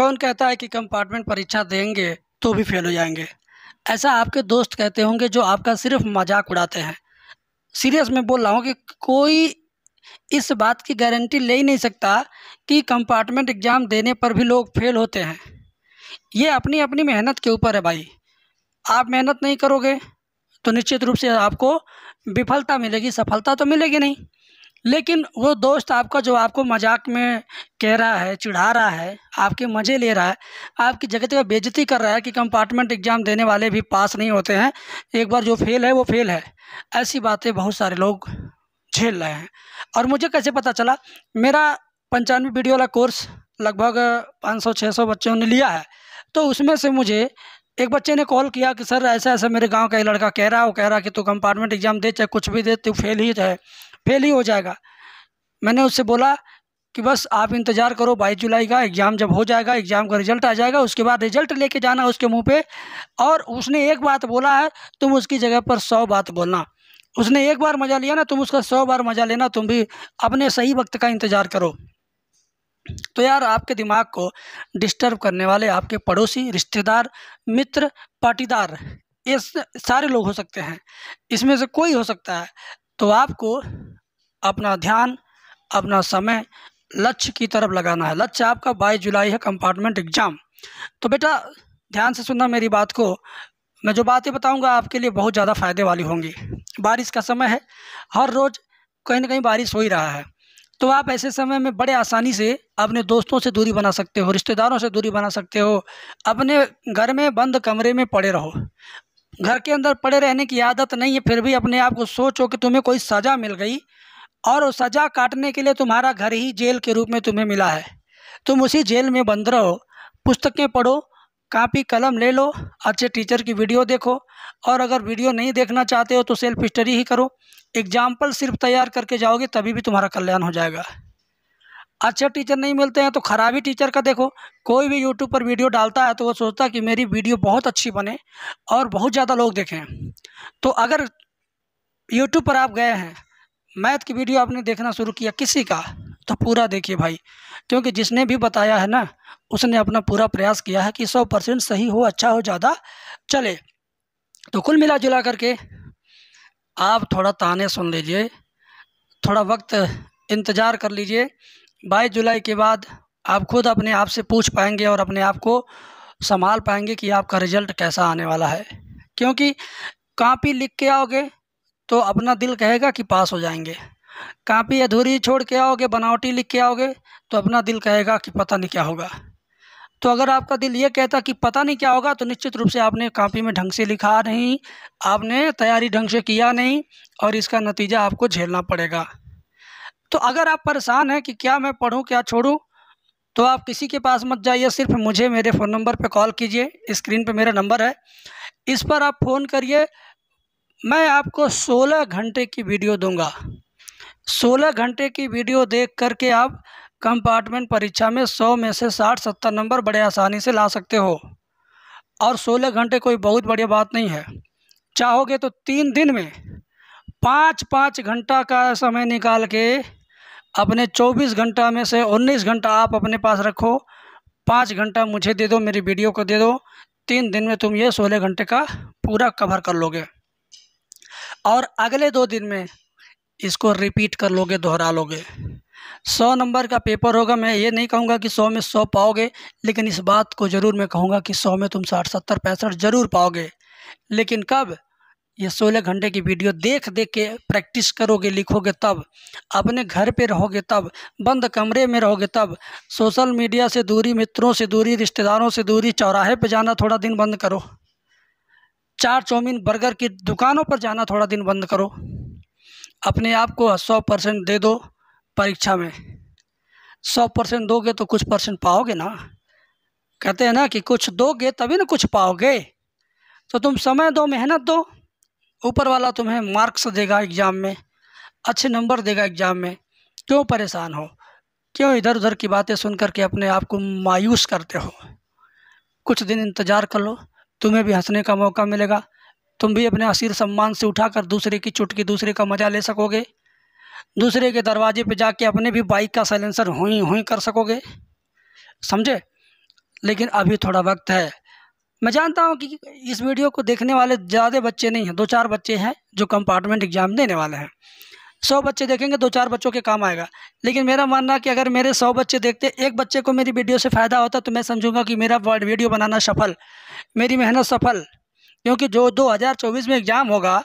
कौन कहता है कि कंपार्टमेंट परीक्षा देंगे तो भी फेल हो जाएंगे ऐसा आपके दोस्त कहते होंगे जो आपका सिर्फ मजाक उड़ाते हैं सीरियस में बोल रहा हूँ कि कोई इस बात की गारंटी ले ही नहीं सकता कि कंपार्टमेंट एग्ज़ाम देने पर भी लोग फेल होते हैं ये अपनी अपनी मेहनत के ऊपर है भाई आप मेहनत नहीं करोगे तो निश्चित रूप से आपको विफलता मिलेगी सफलता तो मिलेगी नहीं लेकिन वो दोस्त आपका जो आपको मज़ाक में कह रहा है चिढ़ा रहा है आपके मज़े ले रहा है आपकी जगह जगह बेज़ती कर रहा है कि कंपार्टमेंट एग्ज़ाम देने वाले भी पास नहीं होते हैं एक बार जो फेल है वो फेल है ऐसी बातें बहुत सारे लोग झेल रहे हैं और मुझे कैसे पता चला मेरा पंचानवे वीडियो वाला कोर्स लगभग पाँच सौ छः सौ बच्चों ने लिया है तो उसमें से मुझे एक बच्चे ने कॉल किया कि सर ऐसा ऐसा मेरे गांव का एक लड़का कह रहा है वो कह रहा कि तू कंपार्टमेंट एग्ज़ाम दे चाहे कुछ भी दे तू फेल ही है फेल ही हो जाएगा मैंने उससे बोला कि बस आप इंतज़ार करो बाईस जुलाई का एग्ज़ाम जब हो जाएगा एग्ज़ाम का रिज़ल्ट आ जाएगा उसके बाद रिज़ल्ट लेके जाना उसके मुंह पे और उसने एक बात बोला है तुम उसकी जगह पर सौ बात बोलना उसने एक बार मज़ा लिया ना तुम उसका सौ बार मज़ा लेना तुम भी अपने सही वक्त का इंतज़ार करो तो यार आपके दिमाग को डिस्टर्ब करने वाले आपके पड़ोसी रिश्तेदार मित्र पाटीदार ये सारे लोग हो सकते हैं इसमें से कोई हो सकता है तो आपको अपना ध्यान अपना समय लक्ष्य की तरफ लगाना है लक्ष्य आपका बाईस जुलाई है कंपार्टमेंट एग्ज़ाम तो बेटा ध्यान से सुनना मेरी बात को मैं जो बातें बताऊंगा आपके लिए बहुत ज़्यादा फ़ायदे वाली होंगी बारिश का समय है हर रोज़ कहीं ना कहीं बारिश हो ही रहा है तो आप ऐसे समय में बड़े आसानी से अपने दोस्तों से दूरी बना सकते हो रिश्तेदारों से दूरी बना सकते हो अपने घर में बंद कमरे में पड़े रहो घर के अंदर पड़े रहने की आदत नहीं है फिर भी अपने आप को सोचो कि तुम्हें कोई सज़ा मिल गई और उस सज़ा काटने के लिए तुम्हारा घर ही जेल के रूप में तुम्हें मिला है तुम उसी जेल में बंद रहो पुस्तकें पढ़ो कापी कलम ले लो अच्छे टीचर की वीडियो देखो और अगर वीडियो नहीं देखना चाहते हो तो सेल्फ स्टडी ही करो एग्जाम्पल सिर्फ तैयार करके जाओगे तभी भी तुम्हारा कल्याण हो जाएगा अच्छे टीचर नहीं मिलते हैं तो ख़राबी टीचर का देखो कोई भी यूट्यूब पर वीडियो डालता है तो वो सोचता है कि मेरी वीडियो बहुत अच्छी बने और बहुत ज़्यादा लोग देखें तो अगर यूट्यूब पर आप गए हैं मैथ की वीडियो आपने देखना शुरू किया किसी का तो पूरा देखिए भाई क्योंकि जिसने भी बताया है ना उसने अपना पूरा प्रयास किया है कि सौ परसेंट सही हो अच्छा हो ज़्यादा चले तो कुल मिला जुला करके आप थोड़ा ताने सुन लीजिए थोड़ा वक्त इंतज़ार कर लीजिए बाईस जुलाई के बाद आप खुद अपने आप से पूछ पाएंगे और अपने आप को संभाल पाएंगे कि आपका रिजल्ट कैसा आने वाला है क्योंकि कापी लिख के आओगे तो अपना दिल कहेगा कि पास हो जाएंगे कापी अधूरी छोड़ के आओगे बनावटी लिख के आओगे तो अपना दिल कहेगा कि पता नहीं क्या होगा तो अगर आपका दिल ये कहता कि पता नहीं क्या होगा तो निश्चित रूप से आपने कापी में ढंग से लिखा नहीं आपने तैयारी ढंग से किया नहीं और इसका नतीजा आपको झेलना पड़ेगा तो अगर आप परेशान हैं कि क्या मैं पढ़ूँ क्या छोड़ूँ तो आप किसी के पास मत जाइए सिर्फ मुझे मेरे फ़ोन नंबर पर कॉल कीजिए स्क्रीन पर मेरा नंबर है इस पर आप फ़ोन करिए मैं आपको 16 घंटे की वीडियो दूंगा 16 घंटे की वीडियो देख करके आप कंपार्टमेंट परीक्षा में 100 में से 60 सत्तर नंबर बड़े आसानी से ला सकते हो और 16 घंटे कोई बहुत बढ़िया बात नहीं है चाहोगे तो तीन दिन में पाँच पाँच घंटा का समय निकाल के अपने चौबीस घंटा में से उन्नीस घंटा आप अपने पास रखो पाँच घंटा मुझे दे दो मेरी वीडियो को दे दो तीन दिन में तुम ये सोलह घंटे का पूरा कवर कर लोगे और अगले दो दिन में इसको रिपीट कर लोगे दोहरा लोगे सौ नंबर का पेपर होगा मैं ये नहीं कहूँगा कि सौ में सौ पाओगे लेकिन इस बात को ज़रूर मैं कहूँगा कि सौ में तुम साठ सत्तर पैंसठ ज़रूर पाओगे लेकिन कब ये सोलह घंटे की वीडियो देख देख के प्रैक्टिस करोगे लिखोगे तब अपने घर पे रहोगे तब बंद कमरे में रहोगे तब सोशल मीडिया से दूरी मित्रों से दूरी रिश्तेदारों से दूरी चौराहे पे जाना थोड़ा दिन बंद करो चार चौमिन बर्गर की दुकानों पर जाना थोड़ा दिन बंद करो अपने आप को सौ परसेंट दे दो परीक्षा में सौ परसेंट दोगे तो कुछ परसेंट पाओगे ना कहते हैं ना कि कुछ दोगे तभी ना कुछ पाओगे तो तुम समय दो मेहनत दो ऊपर वाला तुम्हें मार्क्स देगा एग्ज़ाम में अच्छे नंबर देगा एग्ज़ाम में क्यों परेशान हो क्यों इधर उधर की बातें सुन करके अपने आप को मायूस करते हो कुछ दिन इंतज़ार कर लो तुम्हें भी हंसने का मौका मिलेगा तुम भी अपने असीर सम्मान से उठाकर दूसरे की चुटकी दूसरे का मज़ा ले सकोगे दूसरे के दरवाजे पे जाके अपने भी बाइक का साइलेंसर हुई हुई कर सकोगे समझे लेकिन अभी थोड़ा वक्त है मैं जानता हूँ कि इस वीडियो को देखने वाले ज़्यादा बच्चे नहीं हैं दो चार बच्चे हैं जो कंपार्टमेंट एग्ज़ाम देने वाले हैं सौ बच्चे देखेंगे दो चार बच्चों के काम आएगा लेकिन मेरा मानना कि अगर मेरे सौ बच्चे देखते एक बच्चे को मेरी वीडियो से फ़ायदा होता तो मैं समझूंगा कि मेरा वीडियो बनाना सफल मेरी मेहनत सफल क्योंकि जो 2024 में एग्ज़ाम होगा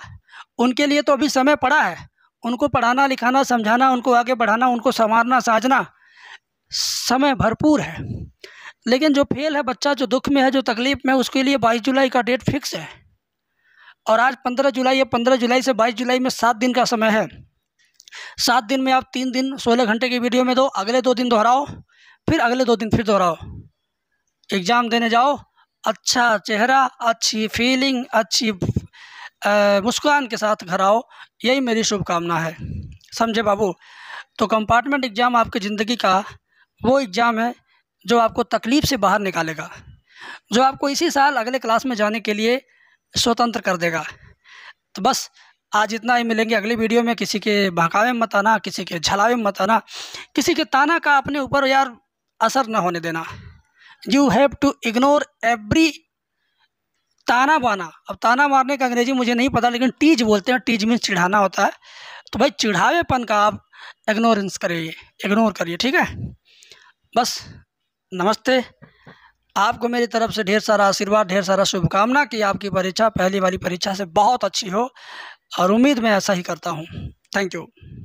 उनके लिए तो अभी समय पड़ा है उनको पढ़ाना लिखाना समझाना उनको आगे बढ़ाना उनको संवारना साजना समय भरपूर है लेकिन जो फेल है बच्चा जो दुख में है जो तकलीफ़ में उसके लिए बाईस जुलाई का डेट फिक्स है और आज पंद्रह जुलाई है पंद्रह जुलाई से बाईस जुलाई में सात दिन का समय है सात दिन में आप तीन दिन सोलह घंटे की वीडियो में दो अगले दो दिन दोहराओ फिर अगले दो दिन फिर दोहराओ एग्ज़ाम देने जाओ अच्छा चेहरा अच्छी फीलिंग अच्छी मुस्कान के साथ घर आओ यही मेरी शुभकामना है समझे बाबू तो कंपार्टमेंट एग्ज़ाम आपकी ज़िंदगी का वो एग्ज़ाम है जो आपको तकलीफ़ से बाहर निकालेगा जो आपको इसी साल अगले क्लास में जाने के लिए स्वतंत्र कर देगा तो बस आज इतना ही मिलेंगे अगली वीडियो में किसी के बहकावे में मत आना किसी के झलावे में मत आना किसी के ताना का अपने ऊपर यार असर न होने देना you have to ignore every ताना बाना अब ताना मारने का अंग्रेजी मुझे नहीं पता लेकिन टीज बोलते हैं टीज मीन्स चिढ़ाना होता है तो भाई चिढ़ावेपन का आप इग्नोरेंस करिए इग्नोर करिए ठीक है बस नमस्ते आपको मेरी तरफ से ढेर सारा आशीर्वाद ढेर सारा शुभकामना कि आपकी परीक्षा पहली वाली परीक्षा से बहुत अच्छी हो और उम्मीद मैं ऐसा ही करता हूँ थैंक यू